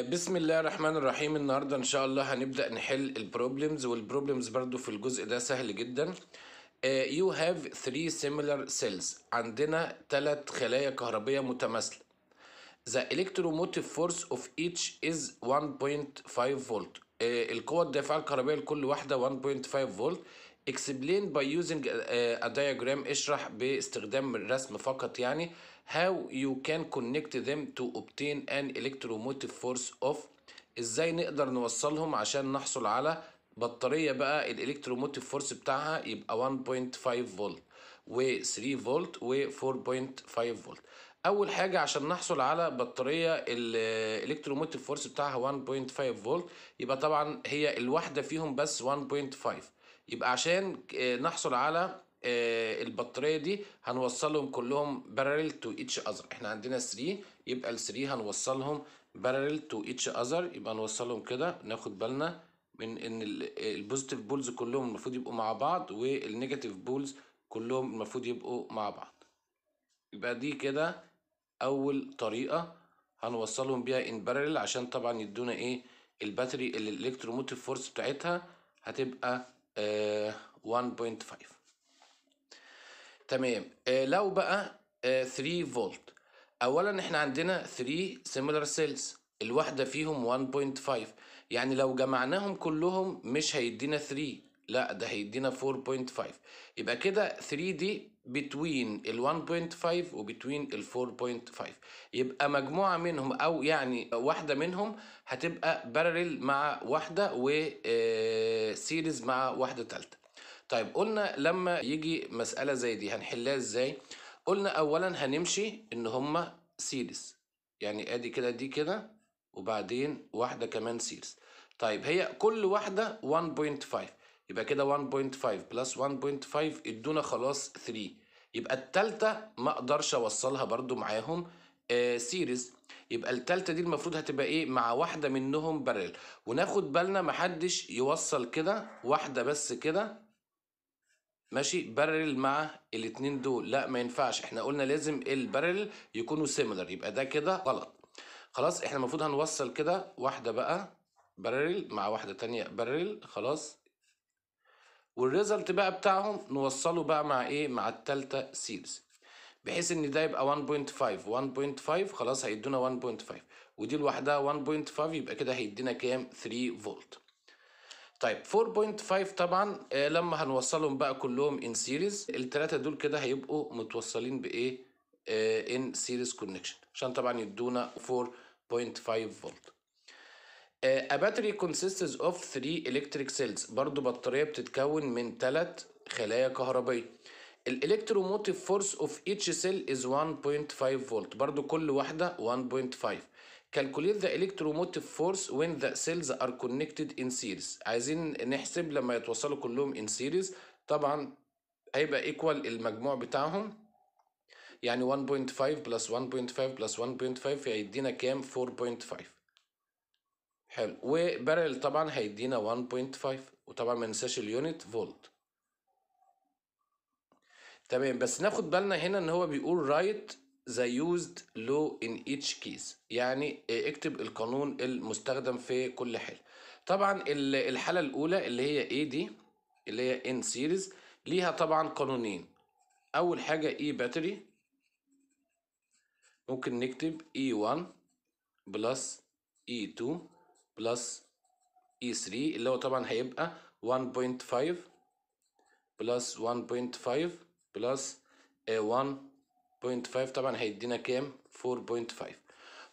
بسم الله الرحمن الرحيم النهاردة ان شاء الله هنبدأ نحل البروبلمز والبروبلمز برضو في الجزء ده سهل جدا uh, you have three similar cells عندنا ثلاث خلايا كهربية متماثلة the electromotive force of each is 1.5 volt uh, القوة الدافعة الكهربية لكل واحدة 1.5 volt explain by using a, uh, a diagram اشرح باستخدام الرسم فقط يعني how you can connect them to obtain an electromotive force of ازاي نقدر نوصلهم عشان نحصل على بطاريه بقى الالكتروموتيف فورس بتاعها يبقى 1.5 فولت و3 فولت و4.5 فولت اول حاجه عشان نحصل على بطاريه الالكتروموتيف فورس بتاعها 1.5 فولت يبقى طبعا هي الواحده فيهم بس 1.5 يبقى عشان آه، نحصل على آه، البطاريه دي هنوصلهم كلهم باراليل تو اتش اذر احنا عندنا 3 يبقى ال 3 هنوصلهم باراليل تو اتش اذر يبقى نوصلهم كده ناخد بالنا من ان البوزيتيف بولز كلهم المفروض يبقوا مع بعض والنيجاتيف بولز كلهم المفروض يبقوا مع بعض يبقى دي كده اول طريقه هنوصلهم بيها ان باراليل عشان طبعا يدونا ايه الباتري الالكتروموتيف فورس بتاعتها هتبقى آه 1.5 تمام آه، لو بقى 3 آه، فولت اولا احنا عندنا 3 سيميلر سيلز الواحده فيهم 1.5 يعني لو جمعناهم كلهم مش هيدينا 3 لا ده هيدينا 4.5 يبقى كده 3 دي بتوين ال 1.5 وبتوين ال 4.5 يبقى مجموعة منهم أو يعني واحدة منهم هتبقى بارل مع واحدة وسيريز آه، مع واحدة تالتة طيب قلنا لما يجي مسألة زي دي هنحلها ازاي قلنا اولا هنمشي ان هما سيريز يعني ادي كده دي كده وبعدين واحدة كمان سيريز طيب هي كل واحدة 1.5 يبقى كده 1.5 بلس 1.5 ادونا خلاص 3 يبقى التالتة ما اقدرش اوصلها برضو معاهم آه سيريز يبقى التالتة دي المفروض هتبقى ايه مع واحدة منهم برل وناخد بالنا محدش يوصل كده واحدة بس كده ماشي بارل مع الاثنين دول لا ما ينفعش احنا قلنا لازم البارل يكونوا سيميلر يبقى ده كده غلط خلاص احنا المفروض هنوصل كده واحده بقى بارل مع واحده تانية بارل خلاص والريزلت بقى بتاعهم نوصله بقى مع ايه مع الثالثه سيلز بحيث ان ده يبقى 1.5 1.5 خلاص هيدونا 1.5 ودي لوحدها 1.5 يبقى كده هيدينا كام 3 فولت طيب 4.5 طبعا آه، لما هنوصلهم بقى كلهم ان سيريز الثلاثه دول كده هيبقوا متوصلين بايه ان سيريز كونكشن عشان طبعا يدونا 4.5 فولت آه، A battery consists of 3 electric cells برضو بطارية بتتكون من ثلاث خلايا كهربية الالكتروموتيف فورس اوف each cell is 1.5 فولت برضو كل واحدة 1.5 calculate the electromotive force when the cells are connected in series عايزين نحسب لما يتوصلوا كلهم in series طبعا هيبقى ايكوال المجموع بتاعهم يعني 1.5 بلس 1.5 بلس 1.5 هيدينا كام 4.5 حلو وبارل طبعا هيدينا 1.5 وطبعا ما ننساش اليونت فولت تمام بس ناخد بالنا هنا ان هو بيقول رايت the used law in each case يعني اكتب القانون المستخدم في كل حالة طبعا الحالة الأولى اللي هي A دي اللي هي N series ليها طبعا قانونين أول حاجة E battery ممكن نكتب E1 بلس E2 بلس E3 اللي هو طبعا هيبقى 1.5 بلس 1.5 بلس 1 4.5 طبعا هيدينا كام 4.5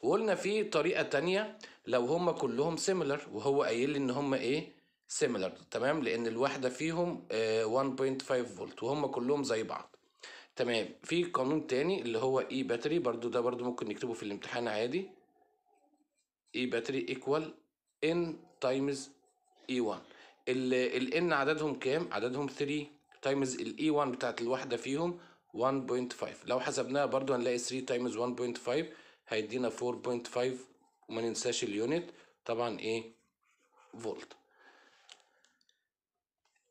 وقلنا في طريقة تانية لو هم كلهم سيميلر وهو قايل لي ان هم ايه سيميلر تمام لان الواحدة فيهم 1.5 فولت وهما كلهم زي بعض تمام في قانون تاني اللي هو اي باتري برضو ده برضو ممكن نكتبه في الامتحان عادي اي باتري ايكوال ان تايمز اي 1 ال ان عددهم كام عددهم 3 تايمز الاي 1 بتاعت الواحدة فيهم 1.5 لو حسبناها برضو هنلاقي 3 تايمز 1.5 هيدينا 4.5 وما ننساش اليونت طبعا ايه فولت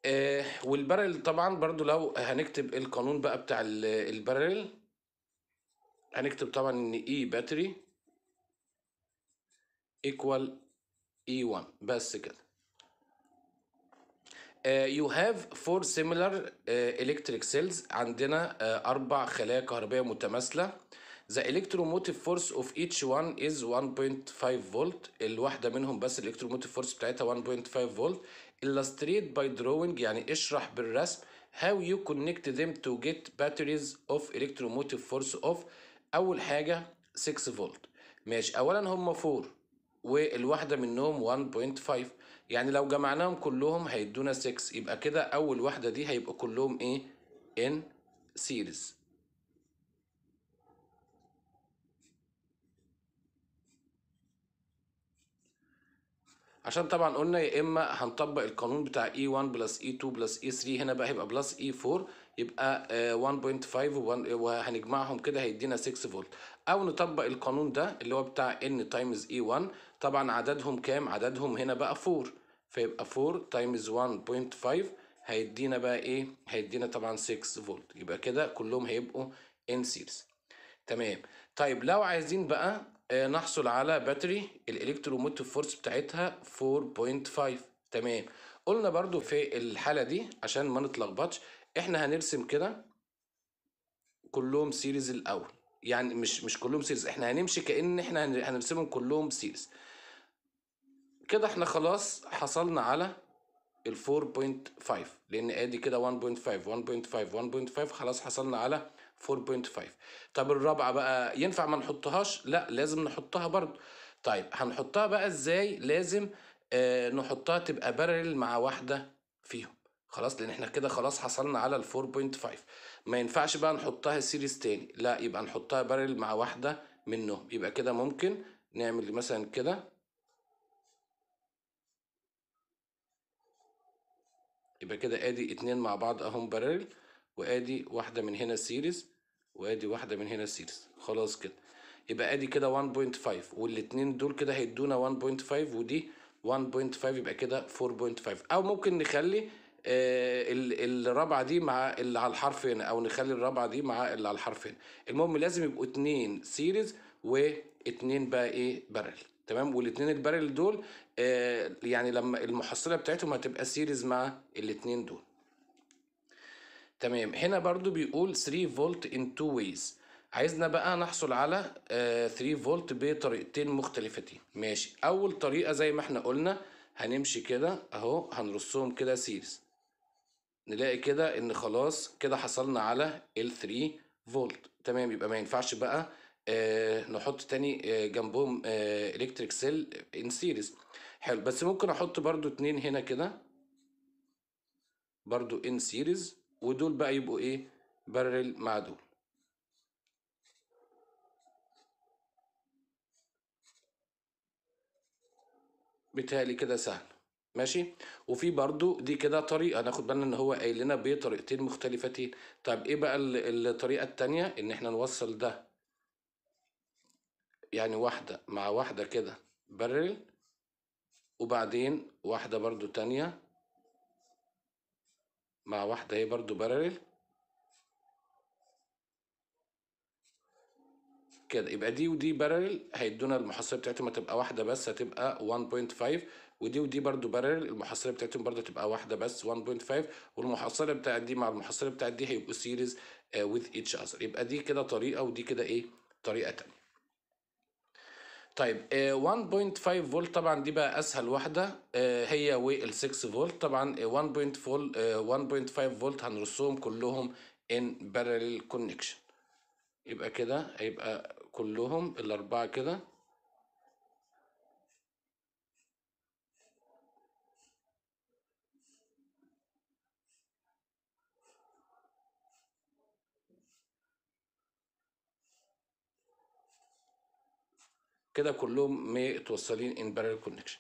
آه والبرل طبعا برضو لو هنكتب القانون بقى بتاع البرل هنكتب طبعا ان اي باتري ايكوال اي 1 بس كده يو هاف فور سيميلر الكتريك سيلز عندنا uh, اربع خلايا كهربيه متماثله ذا الكتروموتيف فورس اوف ايتش وان از 1.5 فولت الواحده منهم بس electromotive فورس بتاعتها 1.5 فولت illustrate by drawing يعني اشرح بالرسم how you connect them to get batteries of electromotive force of اول حاجه 6 فولت ماشي اولا هم 4 والواحده منهم 1.5 يعني لو جمعناهم كلهم هيدونا 6 يبقى كده اول واحده دي هيبقوا كلهم ايه ان سيريز عشان طبعا قلنا يا اما هنطبق القانون بتاع E1 بلس E2 بلس E3 هنا بقى هيبقى بلس E4 يبقى 1.5 آه، وهنجمعهم كده هيدينا 6 فولت او نطبق القانون ده اللي هو بتاع n تايمز e1 طبعا عددهم كام عددهم هنا بقى 4 فيبقى 4 تايمز 1.5 هيدينا بقى ايه هيدينا طبعا 6 فولت يبقى كده كلهم هيبقوا ان سيريز تمام طيب لو عايزين بقى آه، نحصل على باتري الالكتروموتيف فورس بتاعتها 4.5 تمام قلنا برضو في الحالة دي عشان ما نتلخبطش احنا هنرسم كده كلهم سيريز الاول يعني مش مش كلهم سيريز احنا هنمشي كان احنا هنرسمهم كلهم سيريز كده احنا خلاص حصلنا على ال 4.5 لان ادي كده 1.5 1.5 1.5 خلاص حصلنا على 4.5 طب الرابعه بقى ينفع ما نحطهاش لا لازم نحطها برضو طيب هنحطها بقى ازاي لازم آه نحطها تبقى بارل مع واحده فيهم خلاص لان احنا كده خلاص حصلنا على ال 4.5 ما ينفعش بقى نحطها سيريز تاني لا يبقى نحطها بارل مع واحدة منهم يبقى كده ممكن نعمل مثلا كده يبقى كده ادي اتنين مع بعض اهم بارل وادي واحدة من هنا سيريز وادي واحدة من هنا سيريز خلاص كده يبقى ادي كده 1.5 والاتنين دول كده هيدونا 1.5 ودي 1.5 يبقى كده 4.5 او ممكن نخلي آه، الرابعه دي مع اللي على الحرف هنا او نخلي الرابعه دي مع اللي على الحرف هنا المهم لازم يبقوا اتنين سيريز واتنين بقى ايه بارل تمام والاتنين البارل دول آه يعني لما المحصله بتاعتهم هتبقى سيريز مع الاتنين دول تمام هنا برضو بيقول 3 فولت ان تو ويز عايزنا بقى نحصل على 3 آه، فولت بطريقتين مختلفتين ماشي اول طريقه زي ما احنا قلنا هنمشي كده اهو هنرصهم كده سيريز نلاقي كده ان خلاص كده حصلنا على ال 3 فولت تمام يبقى ما ينفعش بقى آه نحط تاني آه جنبهم آه الكتريك سيل ان سيريز حلو بس ممكن احط برضو اتنين هنا كده برضو ان سيريز ودول بقى يبقوا ايه بارل مع دول بالتالي كده سهل ماشي وفي برضو دي كده طريقه ناخد بالنا ان هو قايل لنا بطريقتين مختلفتين طب ايه بقى الطريقه الثانيه ان احنا نوصل ده يعني واحده مع واحده كده برل وبعدين واحده برضو تانية مع واحده ايه برضو برل كده يبقى دي ودي بارلل هيدونا المحصله بتاعتهم هتبقى واحده بس هتبقى 1.5 ودي ودي برده بارلل المحصله بتاعتهم برده هتبقى واحده بس 1.5 والمحصله بتاعت دي مع المحصله بتاعت دي هيبقوا سيريز وذ ايتش اذر يبقى دي كده طريقه ودي كده ايه طريقه ثانيه طيب 1.5 آه، فولت طبعا دي بقى اسهل واحده آه، هي وال 6 فولت طبعا 1.5 آه، فولت هنرصهم كلهم ان بارلل كونكشن يبقى كده هيبقى كلهم الأربعة كده كده كلهم متوصلين in parallel connection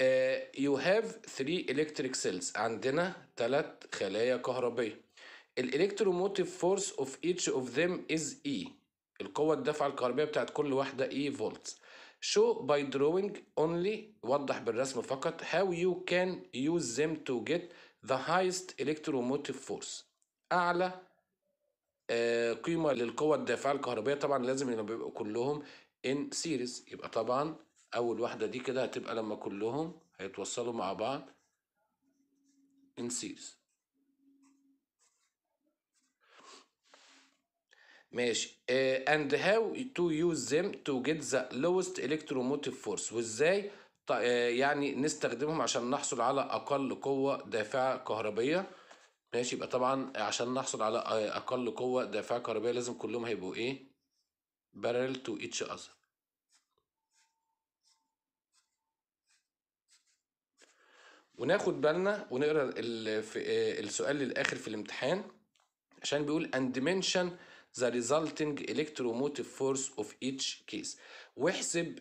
uh, you have three electric cells عندنا ثلاث خلايا كهربية الالكتروموتيف فورس of each of them is E القوة الدافعة الكهربية بتاعت كل واحدة ايه فولت show by drawing only وضح بالرسم فقط how you can use them to get the highest electromotive force أعلى آه، قيمة للقوة الدافعة الكهربية طبعا لازم لما بيبقوا كلهم in series يبقى طبعا أول واحدة دي كده هتبقى لما كلهم هيتوصلوا مع بعض in series ماشي اند هاو تو يوز ذيم تو جيت ذا لوست الكتروموتيف فورس وازاي طيب، آه، يعني نستخدمهم عشان نحصل على اقل قوه دافعه كهربيه ماشي يبقى طبعا عشان نحصل على آه، اقل قوه دافعه كهربيه لازم كلهم هيبقوا ايه بارل تو اتش اذر وناخد بالنا ونقرا آه، السؤال للاخر في الامتحان عشان بيقول and mention the resulting electromotive force of each case واحسب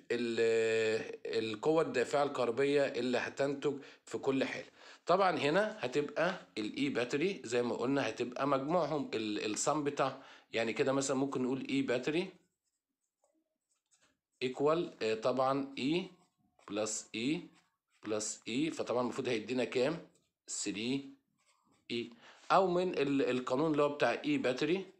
القوة الدافعة الكهربية اللي هتنتج في كل حالة طبعا هنا هتبقى الاي باتري e زي ما قلنا هتبقى مجموعهم الصم بتاع يعني كده مثلا ممكن نقول اي باتري ايكوال طبعا اي بلس اي بلس اي فطبعا المفروض هيدينا كام 3 اي e. او من القانون اللي هو بتاع اي e باتري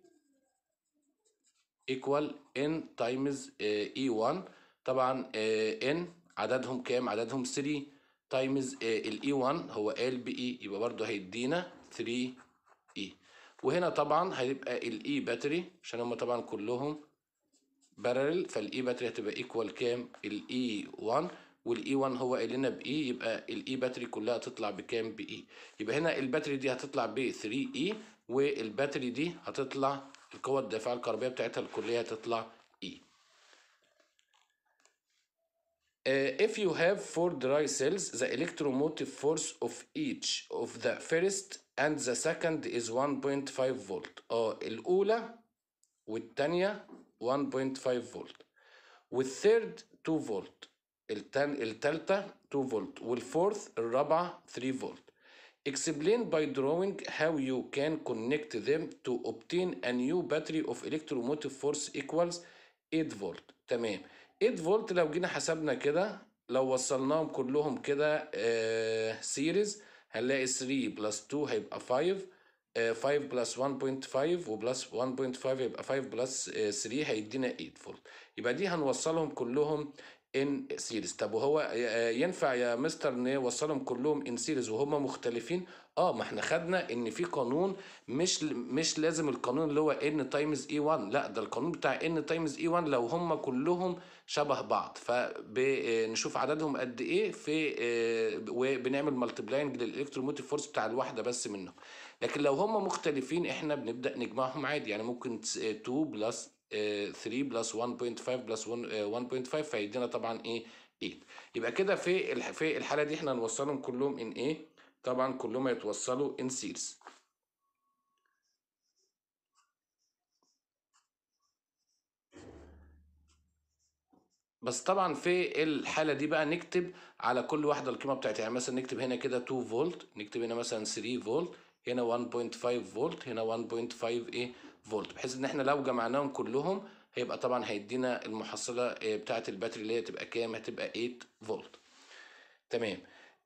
ايكوال ان تايمز اي 1 طبعا ان eh, عددهم كام عددهم 3 تايمز الاي 1 هو قال بي اي e، يبقى برضه هيدينا 3 اي e. وهنا طبعا هيبقى الاي باتري e عشان هم طبعا كلهم بارل فالاي باتري هتبقى ايكوال كام الاي 1 والاي 1 هو قال لنا باي يبقى الاي باتري كلها هتطلع بكام باي يبقى هنا الباتري دي هتطلع ب 3 اي والباتري دي هتطلع القوة الدافعة الكهربية بتاعتها الكلية هتطلع E Uh, if you have four dry cells, the electromotive force of each of the first and the second is 1.5 volt. اه الأولى والتانية 1.5 فولت. والثيرد 2 فولت. التالتة 2 فولت. والفورث الرابعة 3 فولت. Explain by drawing how you can connect them to obtain a new battery of electromotive force equals 8 volt تمام 8 volt لو جينا حسبنا كده لو وصلناهم كلهم كده uh, آه، سيريز هنلاقي 3 بلس 2 هيبقى 5 5 بلس 1.5 وبلس 1.5 يبقى 5 بلس 3 هيدينا 8 فولت يبقى دي هنوصلهم كلهم ان سيريز طب وهو آه، آه، ينفع يا مستر ان يوصلهم كلهم ان سيريز وهم مختلفين اه ما احنا خدنا ان في قانون مش مش لازم القانون اللي هو ان تايمز اي 1 لا ده القانون بتاع ان تايمز اي 1 لو هم كلهم شبه بعض فنشوف آه، عددهم قد ايه في وبنعمل مالتيبلاينج للالكتروموتيف فورس بتاع الواحده بس منهم لكن لو هم مختلفين احنا بنبدا نجمعهم عادي يعني ممكن 2 بلس 3 بلس 1.5 بلس 1.5 فيدينا طبعا ايه 8 يبقى كده في في الحاله دي احنا نوصلهم كلهم ان ايه طبعا كلهم هيتوصلوا ان سيريز بس طبعا في الحاله دي بقى نكتب على كل واحده القيمه بتاعتها يعني مثلا نكتب هنا كده 2 فولت نكتب هنا مثلا 3 فولت هنا 1.5 فولت هنا 1.5 ايه فولت بحيث ان احنا لو جمعناهم كلهم هيبقى طبعا هيدينا المحصله آه، بتاعه الباتري اللي هي تبقى كام هتبقى 8 فولت تمام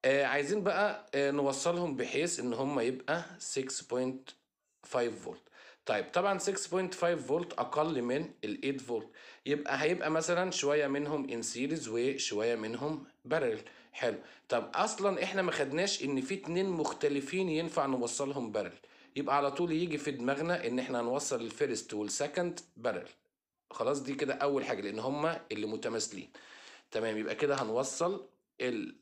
آه عايزين بقى آه نوصلهم بحيث ان هم يبقى 6.5 فولت طيب طبعا 6.5 فولت اقل من ال 8 فولت يبقى هيبقى مثلا شويه منهم ان سيريز وشويه منهم بارل حلو طب اصلا احنا ما خدناش ان في اتنين مختلفين ينفع نوصلهم بارل يبقى على طول يجي في دماغنا ان احنا هنوصل الفيرست والسكند بارل خلاص دي كده اول حاجه لان هما اللي متماثلين تمام يبقى كده هنوصل ال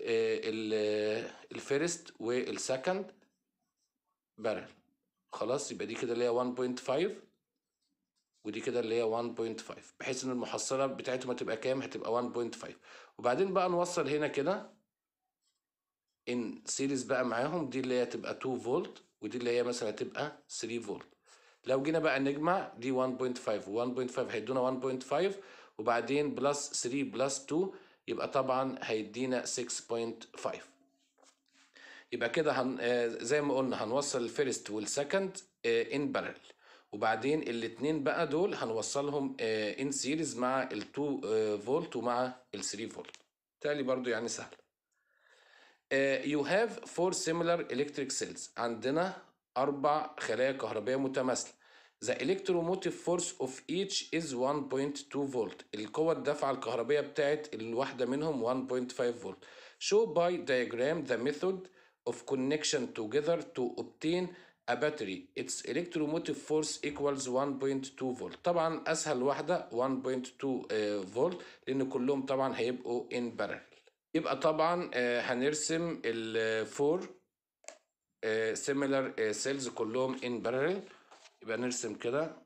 آه، آه، الفيرست والسكند بارل خلاص يبقى دي كده اللي هي 1.5 ودي كده اللي هي 1.5 بحيث ان المحصله بتاعتهم هتبقى كام هتبقى 1.5 وبعدين بقى نوصل هنا كده ان سيريز بقى معاهم دي اللي هي تبقى 2 فولت ودي اللي هي مثلا هتبقى 3 فولت لو جينا بقى نجمع دي 1.5 و1.5 هيدونا 1.5 وبعدين بلس 3 بلس 2 يبقى طبعا هيدينا 6.5 يبقى كده هن... آه، زي ما قلنا هنوصل الفيرست والسكند ان بارل وبعدين الاثنين بقى دول هنوصلهم ان آه، سيريز مع ال 2 فولت آه، ومع ال 3 فولت تالي برضو يعني سهل you have four similar electric cells عندنا أربع خلايا كهربية متماثلة The electromotive force of each is 1.2 فولت القوة الدافعة الكهربية بتاعت الواحدة منهم 1.5 فولت Show by diagram the method of connection together to obtain a battery its electromotive force equals 1.2 فولت طبعا أسهل واحدة 1.2 فولت لأن كلهم طبعا هيبقوا in parallel يبقى طبعا آه، هنرسم الفور سيميلر سيلز كلهم ان بارل يبقى نرسم كده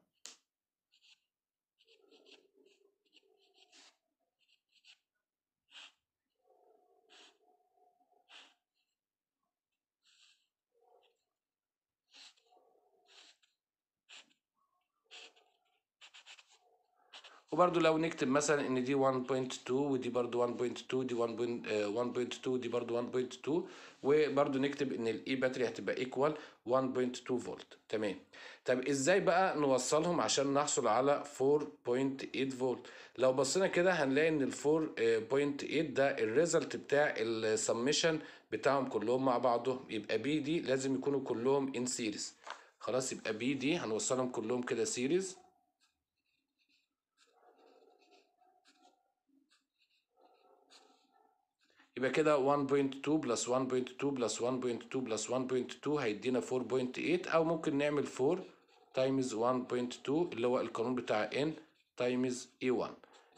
وبرضو لو نكتب مثلا ان دي 1.2 ودي برده 1.2 دي 1.2 آه، دي برده 1.2 وبرضو نكتب ان الاي باتري e هتبقى ايكوال 1.2 فولت تمام طب ازاي بقى نوصلهم عشان نحصل على 4.8 فولت لو بصينا كده هنلاقي ان ال 4.8 ده الريزلت بتاع السمشن بتاعهم كلهم مع بعضهم يبقى بي دي لازم يكونوا كلهم ان سيريز خلاص يبقى بي دي هنوصلهم كلهم كده سيريز يبقى كده 1.2 بلس 1.2 بلس 1.2 بلس 1.2 هيدينا 4.8 او ممكن نعمل 4 تايمز 1.2 اللي هو القانون بتاع n تايمز e1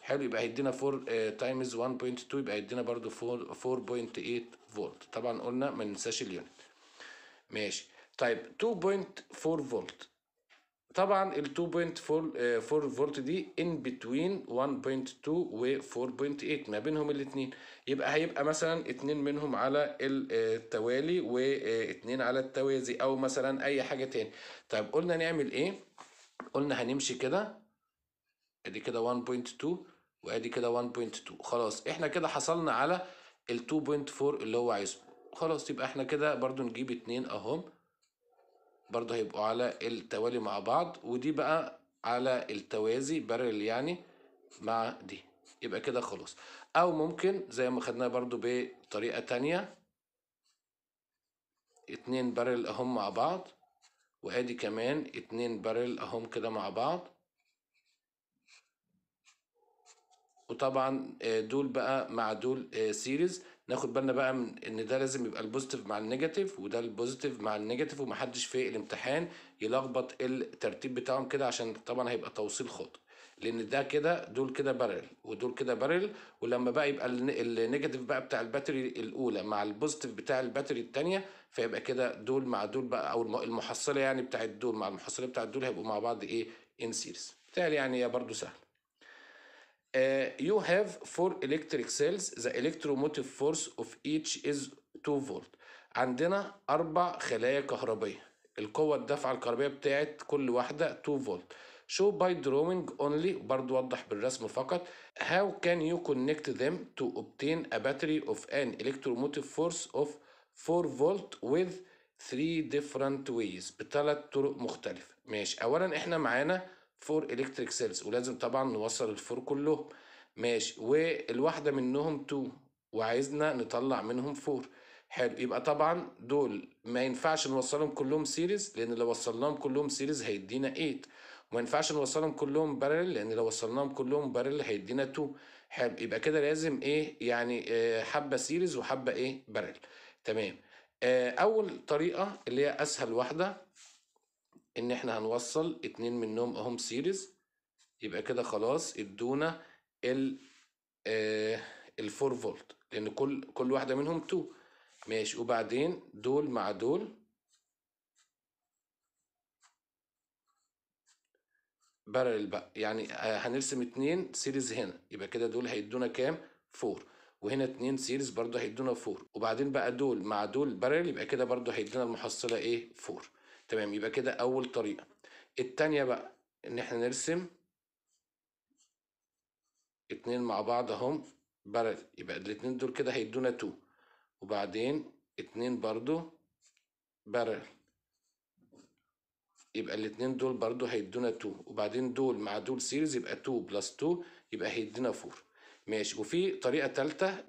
حلو يبقى هيدينا 4 تايمز 1.2 يبقى هيدينا برضو 4.8 فولت طبعا قلنا ما ننساش اليونت ماشي طيب 2.4 فولت طبعا ال 2.4 فولت آه، دي ان بتوين 1.2 و 4.8 ما بينهم الاثنين يبقى هيبقى مثلا اثنين منهم على آه، التوالي واثنين آه، على التوازي او مثلا اي حاجه تاني طيب قلنا نعمل ايه قلنا هنمشي كده ادي كده 1.2 وادي كده 1.2 خلاص احنا كده حصلنا على ال 2.4 اللي هو عايزه خلاص يبقى احنا كده برضو نجيب اتنين اهم برضه هيبقوا على التوالي مع بعض ودي بقى على التوازي بارل يعني مع دي يبقى كده خلاص او ممكن زي ما خدناه برضو بطريقة تانية اتنين بارل اهم مع بعض وادي كمان اتنين بارل اهم كده مع بعض وطبعا آه، دول بقى مع دول سيريز آه، ناخد بالنا بقى من ان ده لازم يبقى البوزيتيف مع النيجاتيف وده البوزيتيف مع النيجاتيف ومحدش في الامتحان يلخبط الترتيب بتاعهم كده عشان طبعا هيبقى توصيل خط لان ده كده دول كده بارل ودول كده بارل ولما بقى يبقى النيجاتيف بقى بتاع الباتري الاولى مع البوزيتيف بتاع الباتري الثانيه فيبقى كده دول مع دول بقى او المحصله يعني بتاعت دول مع المحصله بتاعت دول هيبقوا مع بعض ايه ان سيريز بالتالي يعني برضو سهل Uh, you have four electric cells the electromotive force of each is 2 volt عندنا أربع خلايا كهربية القوة الدفعة الكهربية بتاعت كل واحدة 2 فولت show by drawing only برضو وضح بالرسم فقط how can you connect them to obtain a battery of an electromotive force of 4 volt with 3 different ways بثلاث طرق مختلفة ماشي أولا إحنا معانا فور الكتريك سيلز ولازم طبعا نوصل الفور كلهم ماشي والواحده منهم 2 وعايزنا نطلع منهم 4 حلو يبقى طبعا دول ما ينفعش نوصلهم كلهم سيريز لان لو وصلناهم كلهم سيريز هيدينا 8 وما ينفعش نوصلهم كلهم بارل لان لو وصلناهم كلهم بارل هيدينا 2 حلو يبقى كده لازم ايه يعني آه، حبه سيريز وحبه ايه بارل تمام آه، اول طريقه اللي هي اسهل واحده ان احنا هنوصل اتنين منهم اهم سيريز يبقى كده خلاص ادونا ال آه الفور فولت لان كل كل واحده منهم 2 ماشي وبعدين دول مع دول بارل بقى يعني آه، هنرسم اتنين سيريز هنا يبقى كده دول هيدونا كام 4 وهنا اتنين سيريز برضه هيدونا 4 وبعدين بقى دول مع دول بارل يبقى كده برضه هيدونا المحصله ايه 4 تمام يبقى كده اول طريقه التانية بقى ان احنا نرسم اتنين مع بعض اهم بلد يبقى الاتنين دول كده هيدونا تو وبعدين اتنين برضو بارل يبقى الاتنين دول برضو هيدونا تو وبعدين دول مع دول سيريز يبقى تو بلس تو يبقى هيدينا فور ماشي وفي طريقة تالتة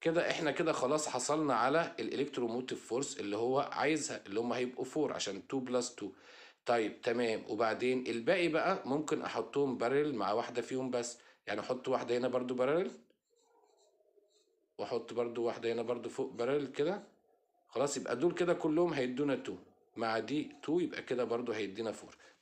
كده احنا كده خلاص حصلنا على الالكتروموتيف فورس اللي هو عايزها اللي هم هيبقوا 4 عشان 2 بلس 2 طيب تمام وبعدين الباقي بقى ممكن احطهم بارل مع واحده فيهم بس يعني احط واحده هنا برده بارل واحط برده واحده هنا برده فوق بارل كده خلاص يبقى دول كده كلهم هيدونا 2 مع دي 2 يبقى كده برده هيدينا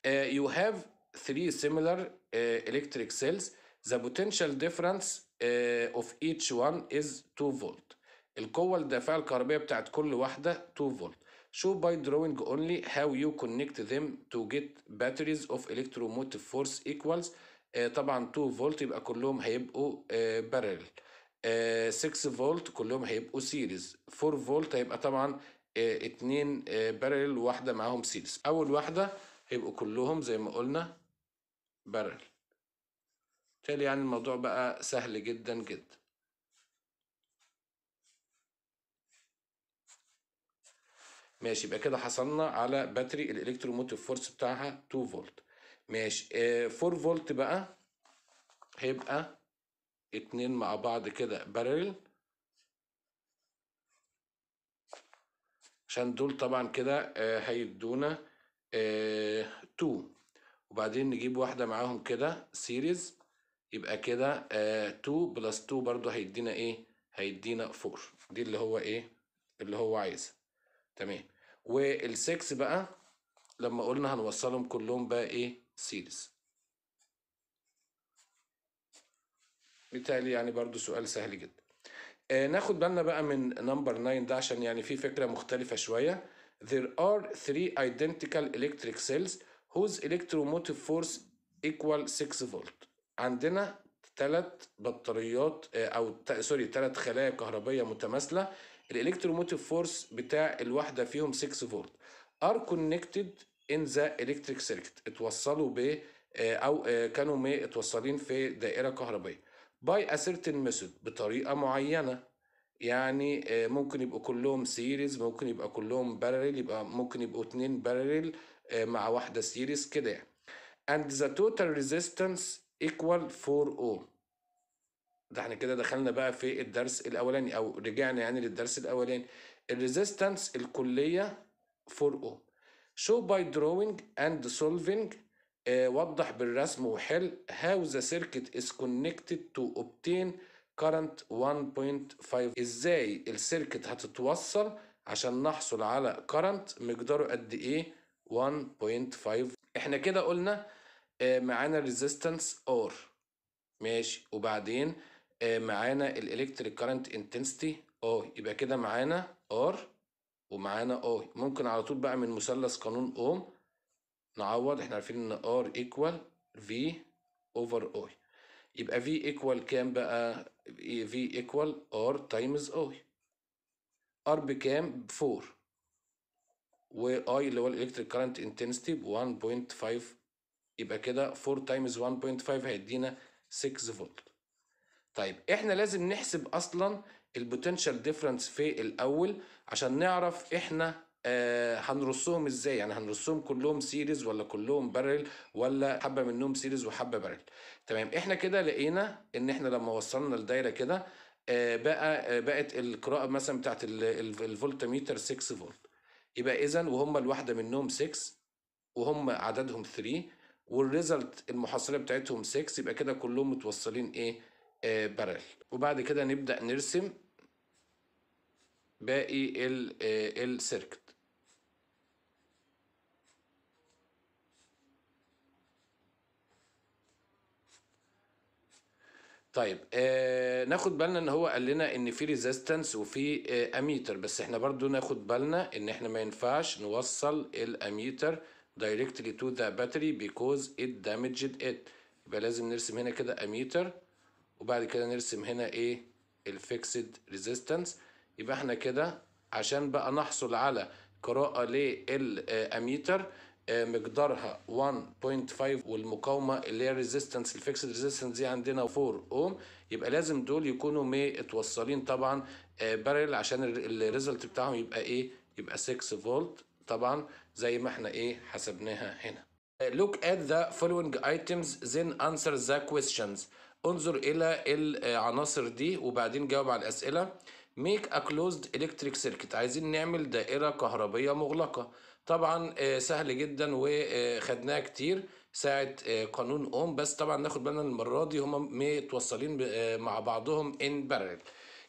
4 يو هاف 3 similar uh, electric cells the potential difference آه، of each one is 2 فولت القوة الدافعة الكهربية بتاعت كل واحدة 2 فولت show by drawing only how you connect them to get batteries of electromotive force equals آه، طبعا 2 فولت يبقى كلهم هيبقوا آه بارل 6 فولت كلهم هيبقوا سيريز 4 فولت هيبقى طبعا آه، اتنين بارل واحدة معاهم سيريز أول واحدة هيبقوا كلهم زي ما قلنا بارل بالتالي يعني الموضوع بقى سهل جدا جدا ماشي يبقى كده حصلنا على باتري الالكتروموتيف فورس بتاعها 2 فولت ماشي 4 آه، فولت بقى هيبقى اتنين مع بعض كده بارل عشان دول طبعا كده آه، هيدونا 2 آه، وبعدين نجيب واحدة معاهم كده سيريز يبقى كده 2 بلس 2 برضه هيدينا ايه هيدينا 4 دي اللي هو ايه اللي هو عايزها تمام وال6 بقى لما قلنا هنوصلهم كلهم بقى ايه سيريز بالتالي يعني برضو سؤال سهل جدا آه ناخد بالنا بقى من نمبر 9 ده عشان يعني في فكرة مختلفة شوية There are three identical electric cells whose electromotive force equal 6 volt عندنا ثلاث بطاريات آه، او سوري ثلاث خلايا كهربيه متماثله الالكتروموتيف فورس بتاع الواحده فيهم 6 فولت ار كونكتد ان ذا الكتريك سيركت اتوصلوا ب آه، او آه، كانوا متوصلين في دائره كهربيه باي اسيرتن ميثود بطريقه معينه يعني ممكن يبقوا كلهم سيريز ممكن يبقى كلهم بارل يبقى ممكن يبقوا اتنين بارل مع واحده سيريز كده يعني and the total resistance equal 4O ده احنا كده دخلنا بقى في الدرس الاولاني او رجعنا يعني للدرس الاولاني الريزيستنس الكليه 4O show by drawing and solving اه وضح بالرسم وحل how the circuit is connected to obtain current 1.5 ازاي السيركت هتتوصل عشان نحصل على current مقداره قد ايه 1.5 احنا كده قلنا آه، معانا ريزيستنس ار ماشي وبعدين آه، معانا الالكتريك كارنت انتنسيتي اه يبقى كده معانا ار ومعانا اي ممكن على طول بقى من مثلث قانون اوم نعوض احنا عارفين ان ار ايكوال في اوفر اي يبقى في ايكوال كام بقى في ايكوال ار تايمز اي ار بكام ب 4 واي اللي هو الالكتريك كارنت انتنسيتي ب 1.5 يبقى كده 4 تايمز 1.5 هيدينا 6 فولت طيب احنا لازم نحسب اصلا البوتنشال ديفرنس في الاول عشان نعرف احنا آه هنرصهم ازاي يعني هنرصهم كلهم سيريز ولا كلهم بارل ولا حبه منهم سيريز وحبه بارل تمام احنا كده لقينا ان احنا لما وصلنا الدايره كده آه بقى آه بقت القراءه مثلا بتاعت الفولتميتر 6 فولت يبقى اذا وهم الواحده منهم 6 وهم عددهم 3 والريزلت المحصله بتاعتهم 6 يبقى كده كلهم متوصلين ايه آه بارل وبعد كده نبدا نرسم باقي ال آه السيركت طيب آه ناخد بالنا ان هو قال لنا ان في ريزيستنس وفي آه اميتر بس احنا برضو ناخد بالنا ان احنا ما ينفعش نوصل الاميتر directly to the battery because it damaged it يبقى لازم نرسم هنا كده اميتر وبعد كده نرسم هنا ايه الفيكسد ريزيستنس يبقى احنا كده عشان بقى نحصل على قراءة للاميتر آه، آه، مقدارها 1.5 والمقاومة اللي هي الريزيستنس الفيكسد ريزيستنس دي عندنا 4 اوم يبقى لازم دول يكونوا متوصلين طبعا بارل آه، عشان الريزلت بتاعهم يبقى ايه يبقى 6 فولت طبعا زي ما احنا ايه حسبناها هنا look at the following items then answer the questions انظر الى العناصر دي وبعدين جاوب على الاسئله make a closed electric circuit عايزين نعمل دائره كهربيه مغلقه طبعا آه، سهل جدا وخدناها كتير ساعه آه، قانون اوم بس طبعا ناخد بالنا المره دي هم متوصلين آه، مع بعضهم ان بارل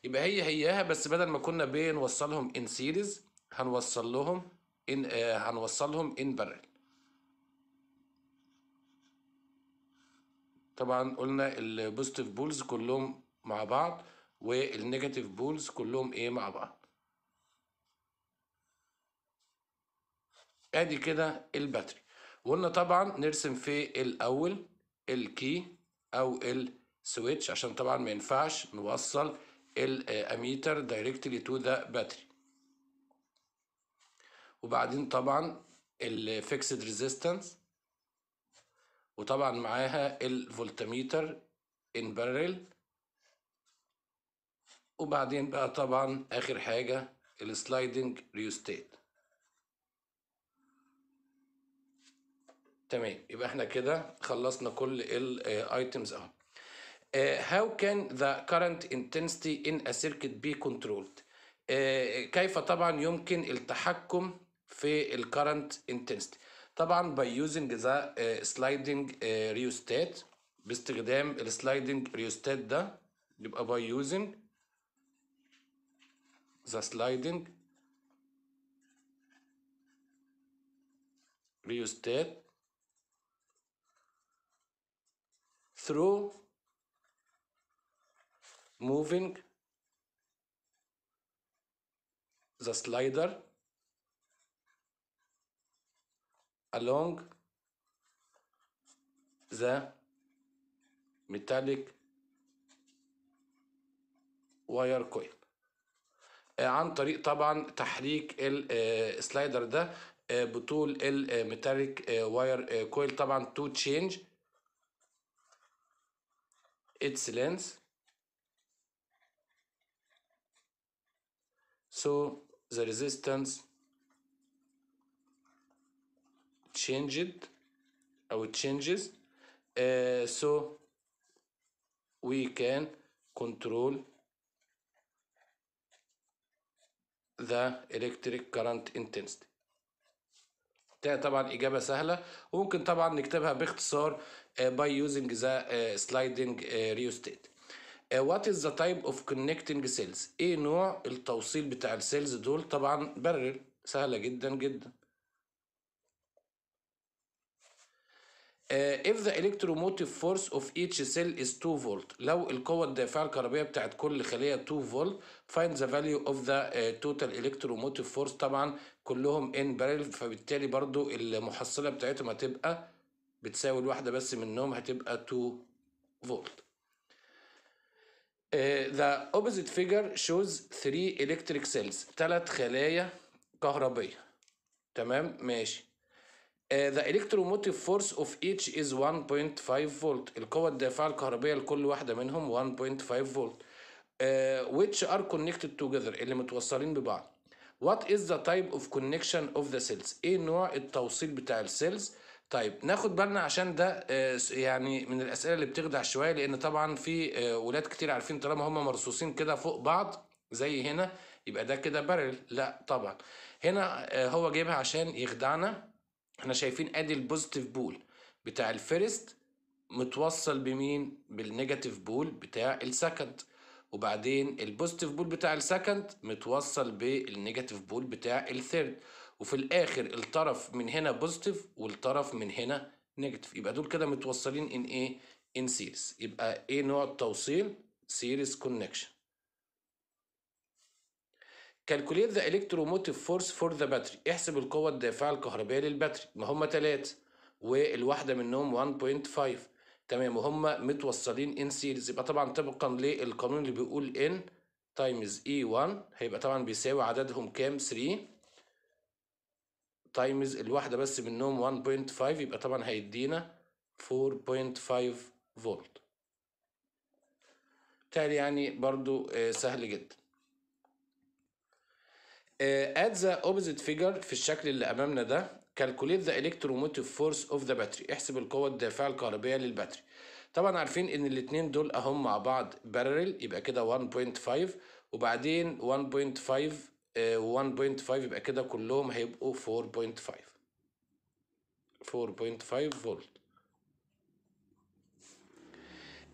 يبقى هي هياها بس بدل ما كنا بنوصلهم ان سيريز هنوصل لهم ان آه هنوصلهم ان برل طبعا قلنا البوزيتيف بولز كلهم مع بعض والنيجاتيف بولز كلهم ايه مع بعض ادي كده الباتري وقلنا طبعا نرسم في الاول الكي او السويتش عشان طبعا ما ينفعش نوصل الاميتر دايركتلي تو ذا باتري وبعدين طبعا الفيكسد ريزيستنس وطبعا معاها الفولتميتر ان بارل وبعدين بقى طبعا اخر حاجه السلايدنج ريوستيت تمام يبقى احنا كده خلصنا كل الايتيمز اهو هاو كان ذا current انتنسيتي ان ا سيركت بي كنترولد كيف طبعا يمكن التحكم في الكرنت انتنستي طبعا باي يوزنج ذا سلايدنج ريوستات باستخدام السلايدنج ريوستات ده يبقى باي يوزنج ذا سلايدنج ريوستات through moving the slider along the metallic wire coil عن طريق طبعا تحريك السلايدر ده بطول الميتاليك واير كويل طبعا to change its length so the resistance changed أو changes uh, so we can control the electric current intensity طبعا إجابة سهلة وممكن طبعا نكتبها باختصار uh, by using the uh, sliding uh, rheostat uh, what is the type of connecting cells ايه نوع التوصيل بتاع السيلز دول طبعا برر سهلة جدا جدا آه، if the electromotive force of each cell is 2 فولت لو القوة الدافعة الكهربية بتاعت كل خلية 2 فولت find the value of the آه، total electromotive force طبعا كلهم in parallel فبالتالي برضو المحصلة بتاعتهم هتبقى بتساوي الواحدة بس منهم هتبقى 2 فولت آه، the opposite figure shows 3 electric cells تلات خلايا كهربية تمام ماشي ذا الكتروموتيف فورس اوف each از 1.5 فولت القوة الدافعة الكهربية لكل واحدة منهم 1.5 فولت uh, which are connected together اللي متوصلين ببعض what is the type of connection of the cells ايه نوع التوصيل بتاع السيلز طيب ناخد بالنا عشان ده uh, يعني من الاسئله اللي بتخدع شويه لان طبعا في uh, ولاد كتير عارفين طالما هم مرصوصين كده فوق بعض زي هنا يبقى ده كده بارل لا طبعا هنا هو جايبها عشان يخدعنا احنا شايفين ادي البوزيتيف بول بتاع الفيرست متوصل بمين بالنيجاتيف بول بتاع السكند وبعدين البوزيتيف بول بتاع السكند متوصل بالنيجاتيف بول بتاع الثيرد وفي الاخر الطرف من هنا بوزيتيف والطرف من هنا نيجاتيف يبقى دول كده متوصلين ان ايه ان سيريس يبقى ايه نوع التوصيل سيريس كونكشن كالكوليت ذا الكتروموتيف فورس فور ذا باتري احسب القوه الدافعه الكهربائيه للباتري ما هم تلاتة والواحده منهم 1.5 تمام وهم متوصلين ان سيريز يبقى طبعا طبقا للقانون اللي بيقول ان تايمز اي 1 هيبقى طبعا بيساوي عددهم كام 3 تايمز الواحده بس منهم 1.5 يبقى طبعا هيدينا 4.5 فولت تالي يعني برضو آه، سهل جدا اد uh, the opposite figure في الشكل اللي امامنا ده calculate the electromotive force of the battery احسب القوة الدافعة الكهربية للباتري طبعا عارفين ان الاتنين دول اهم مع بعض بارلل يبقى كده 1.5 وبعدين 1.5 1.5 uh, يبقى كده كلهم هيبقوا 4.5 4.5 فولت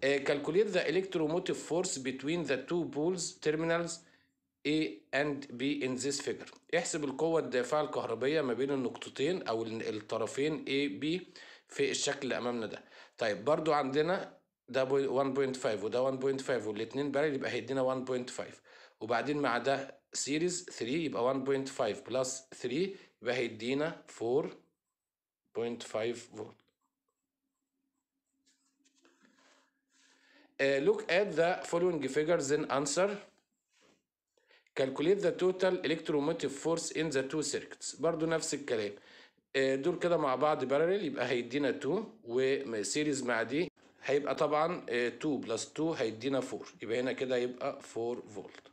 calculate the electromotive force between the two poles terminals A and B in this figure احسب القوة الدافعة الكهربية ما بين النقطتين أو الطرفين A B في الشكل اللي أمامنا ده طيب برضو عندنا ده 1.5 وده 1.5 والاتنين بارل يبقى هيدينا 1.5 وبعدين مع ده سيريز 3 يبقى 1.5 بلس 3 يبقى هيدينا 4.5 فولت Uh, look at the following figures and answer calculate the total electromotive force in the two circuits برضو نفس الكلام آه، دول كده مع بعض باراليل يبقى هيدينا 2 وسيريز مع دي هيبقى طبعا 2 بلس 2 هيدينا 4 يبقى هنا كده يبقى 4 فولت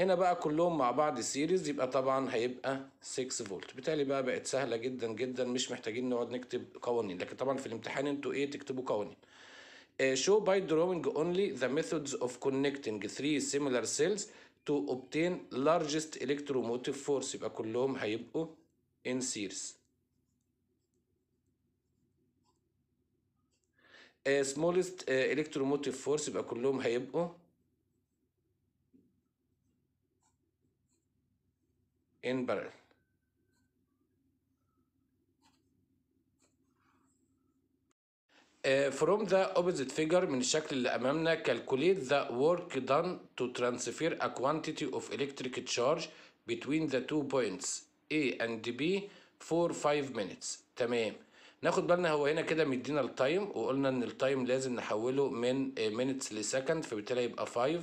هنا بقى كلهم مع بعض سيريز يبقى طبعا هيبقى 6 فولت بالتالي بقى بقت سهله جدا جدا مش محتاجين نقعد نكتب قوانين لكن طبعا في الامتحان انتوا ايه تكتبوا قوانين show by drawing only the methods of connecting three similar cells to obtain largest electromotive force يبقى كلهم هيبقوا in series uh, smallest uh, electromotive force يبقى كلهم هيبقوا in parallel from the opposite figure من الشكل اللي امامنا calculate the work done to transfer a quantity of electric charge between the two points A and B for 5 minutes تمام ناخد بالنا هو هنا كده مدينا التايم وقلنا ان التايم لازم نحوله من minutes لسكند فبالتالي يبقى 5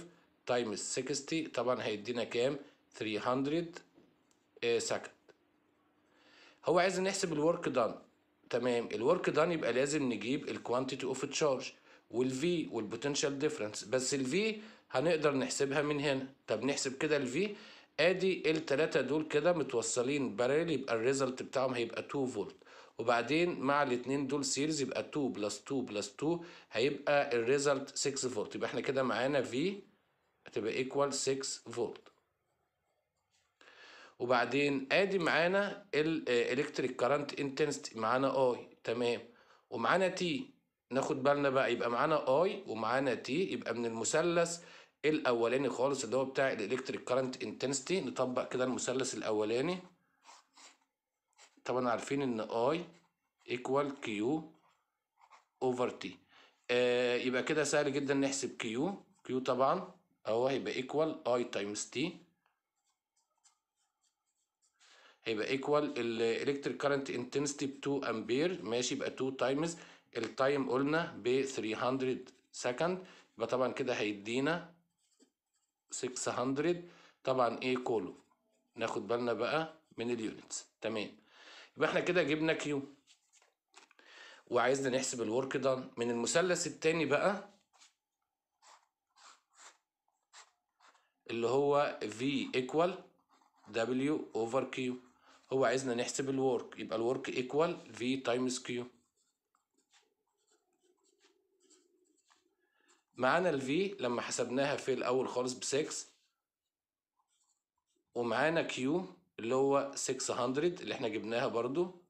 times 60 طبعا هيدينا كام 300 سكند هو عايز نحسب الورك done تمام الورك دان يبقى لازم نجيب الكوانتيتي اوف تشارج والفي والبوتنشال ديفرنس بس الفي هنقدر نحسبها من هنا طب نحسب كده الفي ادي التلاتة دول كده متوصلين باريل يبقى الريزلت بتاعهم هيبقى 2 فولت وبعدين مع الاتنين دول سيريز يبقى 2 بلس 2 بلس 2 هيبقى الريزلت 6 فولت يبقى احنا كده معانا في هتبقى ايكوال 6 فولت وبعدين ادي معانا الالكتريك كارنت انتنستي معانا اي تمام ومعانا تي ناخد بالنا بقى يبقى معانا اي ومعانا تي يبقى من المثلث الاولاني خالص اللي هو بتاع الالكتريك كارنت انتنستي نطبق كده المثلث الاولاني طبعا عارفين ان اي ايكوال كيو اوفر تي يبقى كده سهل جدا نحسب كيو كيو طبعا اهو هيبقى ايكوال اي تايمز تي هيبقى ايكوال الالكتريك كارنت انتنسيتي ب 2 امبير ماشي يبقى 2 تايمز التايم قلنا ب 300 سكند يبقى طبعا كده هيدينا 600 طبعا ايه كولو ناخد بالنا بقى من اليونتس تمام يبقى احنا كده جبنا كيو وعايزنا نحسب الورك دان من المثلث التاني بقى اللي هو V equal W over Q هو عايزنا نحسب الورك يبقى الورك ايكوال في تايمز كيو معانا الفي لما حسبناها في الاول خالص ب 6 ومعانا كيو اللي هو 600 اللي احنا جبناها برضو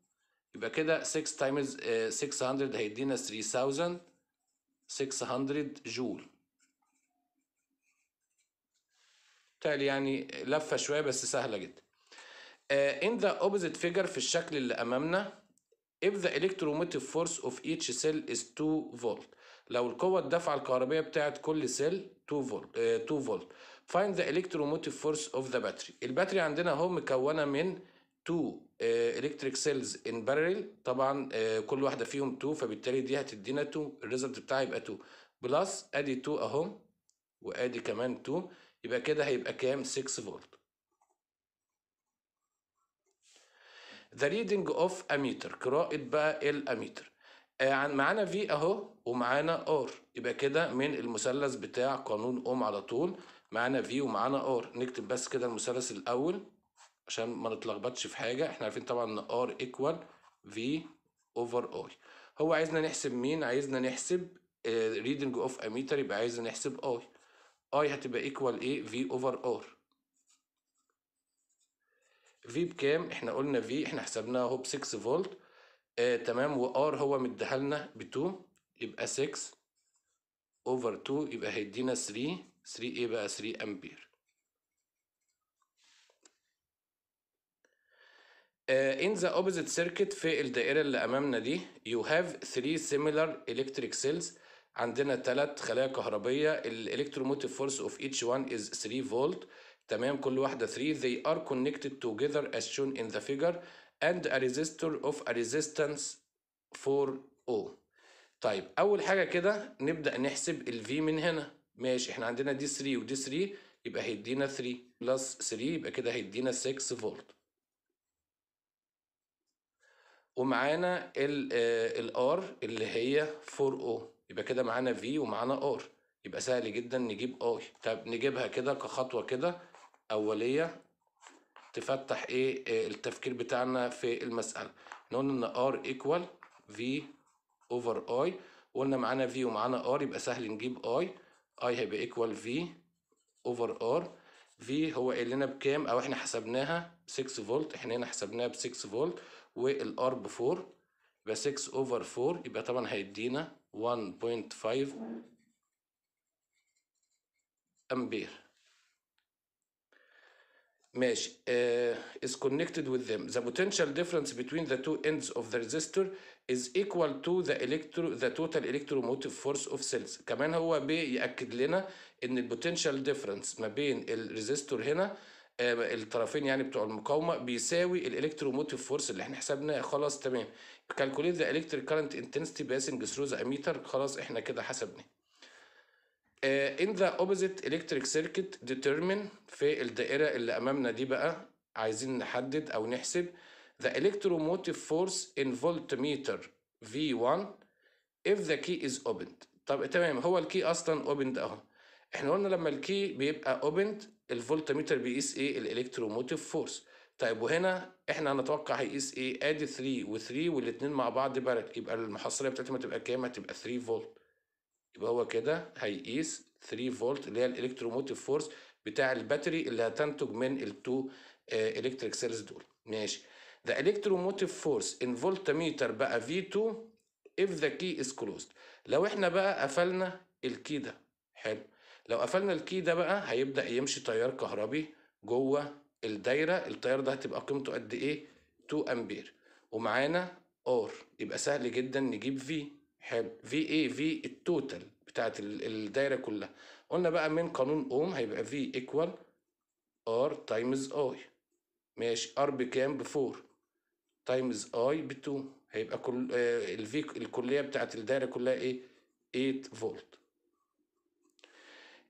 يبقى كده 6 تايمز 600 هيدينا 3600 جول تالي يعني لفه شويه بس سهله جدا آه، in the opposite figure في الشكل اللي أمامنا if the electromotive force of each cell is 2 volt لو القوة الدفع الكهربية بتاعت كل سيل 2 فولت 2 فولت find the electromotive force of the battery الباتري عندنا اهو مكونة من 2 آه، electric cells in parallel طبعا آه، كل واحدة فيهم 2 فبالتالي دي هتدينا 2 الريزلت بتاعها يبقى 2 بلس ادي 2 اهو وادي كمان 2 يبقى كده هيبقى كام 6 فولت ذا ريدنج اوف اميتر قراءه بقى الاميتر آه، معانا في اهو ومعانا ار يبقى كده من المثلث بتاع قانون اوم على طول معانا في ومعانا ار نكتب بس كده المثلث الاول عشان ما نتلخبطش في حاجه احنا عارفين طبعا ان ار ايكوال في اوفر اي هو عايزنا نحسب مين عايزنا نحسب ريدنج اوف اميتر يبقى عايزنا نحسب اي اي هتبقى ايكوال ايه في اوفر ار في بكام احنا قلنا في احنا حسبناها هو ب 6 فولت آه تمام وار هو مديها لنا ب 2 يبقى 6 اوفر 2 يبقى هيدينا 3 3 ايه بقى 3 امبير آه، in the opposite circuit في الدائرة اللي أمامنا دي you have three similar electric cells عندنا ثلاث خلايا كهربية الالكتروموتيف فورس of each one is 3 فولت تمام كل واحدة 3 they are connected together as shown in the figure and a resistor of a resistance for O طيب أول حاجة كده نبدأ نحسب ال V من هنا ماشي احنا عندنا دي 3 ودي 3 يبقى هيدينا 3 بلس 3 يبقى كده هيدينا 6 فولت ومعانا الار آه، اللي هي 4 او يبقى كده معانا في ومعانا ار يبقى سهل جدا نجيب اي طب نجيبها كده كخطوه كده اوليه تفتح ايه آه، التفكير بتاعنا في المساله احنا قلنا ان ار ايكوال في اوفر اي قلنا معانا في ومعانا ار يبقى سهل نجيب اي اي هيبقى ايكوال في اوفر ار في هو قال لنا بكام او احنا حسبناها 6 فولت احنا هنا حسبناها ب 6 فولت والار ب 4 يبقى 6 اوفر 4 يبقى طبعا هيدينا 1.5 امبير ماشي uh, is connected with them the potential difference between the two ends of the resistor is equal to the electro the total electromotive force of cells كمان هو بيأكد لنا ان البوتنشال difference ما بين resistor هنا uh, الطرفين يعني بتوع المقاومه بيساوي الالكتروموتيف فورس اللي احنا حسبناه خلاص تمام كالكوليت ذا الكتريك كارنت انتنسيتي باسنج ثرو ذا اميتر خلاص احنا كده حسبناه آه، in the opposite electric circuit determine في الدائرة اللي أمامنا دي بقى عايزين نحدد أو نحسب the electromotive force in voltmeter V1 if the key is opened طب تمام هو الكي أصلا اوبند أهو احنا قلنا لما الكي بيبقى opened الفولتميتر بيقيس ايه الالكتروموتيف فورس طيب وهنا احنا هنتوقع هيقيس ايه ادي 3 و3 والاثنين مع بعض بارل يبقى المحصله ما تبقى كام هتبقى 3 فولت يبقى هو كده هيقيس 3 فولت اللي هي الالكتروموتيف فورس بتاع الباتري اللي هتنتج من التو الكتريك آه، سيلز دول ماشي The electromotive فورس ان فولتميتر بقي في V2 if the key is closed لو احنا بقى قفلنا الكي ده حلو لو قفلنا الكي ده بقى هيبدأ يمشي تيار كهربي جوه الدايرة التيار ده هتبقى قيمته قد ايه 2 امبير ومعانا ار يبقى سهل جدا نجيب في حلو في اي في التوتال بتاعت الدايره كلها قلنا بقى من قانون اوم هيبقى في ايكوال ار تايمز اي ماشي ار بكام ب4 تايمز اي ب2 هيبقى كل آه الفي الكليه بتاعت الدايره كلها ايه 8 فولت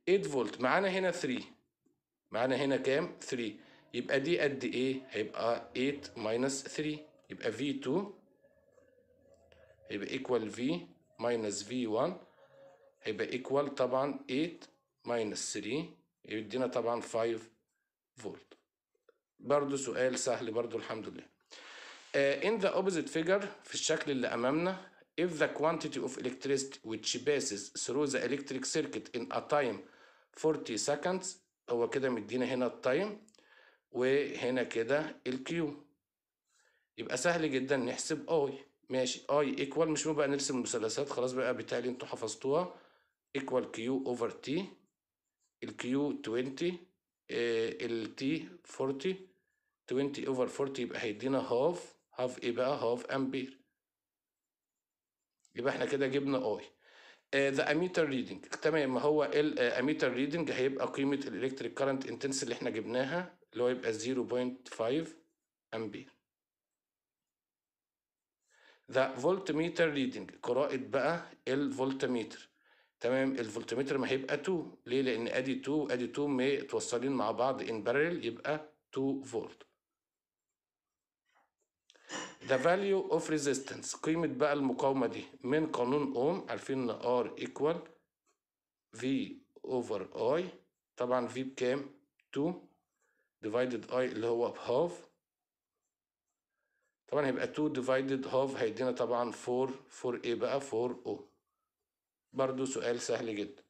8 فولت معانا هنا 3 معانا هنا كام 3 يبقى دي قد ايه هيبقى 8 ماينس 3 يبقى V2 هيبقى ايكوال في ماينس في 1 هيبقى ايكوال طبعا 8 ماينس 3 يدينا طبعا 5 فولت برضو سؤال سهل برضو الحمد لله uh, in the opposite figure في الشكل اللي امامنا if the quantity of electricity which passes through the electric circuit in a time 40 seconds هو كده مدينا هنا التايم وهنا كده الكيو يبقى سهل جدا نحسب اوي ماشي اي ايكوال مش بقى نرسم المثلثات خلاص بقى بالتالي انتوا حفظتوها ايكوال كيو اوفر تي الكيو 20 التي 40 20 اوفر 40 يبقى هيدينا هاف هاف ايه بقى هاف امبير يبقى احنا كده جبنا اي ذا اميتر ريدنج تمام ما هو الاميتر آه، ريدنج هيبقى قيمه الالكتريك كارنت انتنس اللي احنا جبناها اللي هو يبقى 0.5 امبير ذا فولتميتر ريدنج قراءة بقى الفولتميتر تمام الفولتميتر ما هيبقى 2 ليه لان ادي 2 وادي 2 متوصلين مع بعض ان بارل يبقى 2 فولت the value of resistance قيمة بقى المقاومة دي من قانون اوم عارفين ان ار ايكوال في اوفر اي طبعا في بكام 2 ديفايدد اي اللي هو بهاف طبعا هيبقى 2 ديفايدد هاف هيدينا طبعا 4 4 ايه بقى 4 او برضو سؤال سهل جدا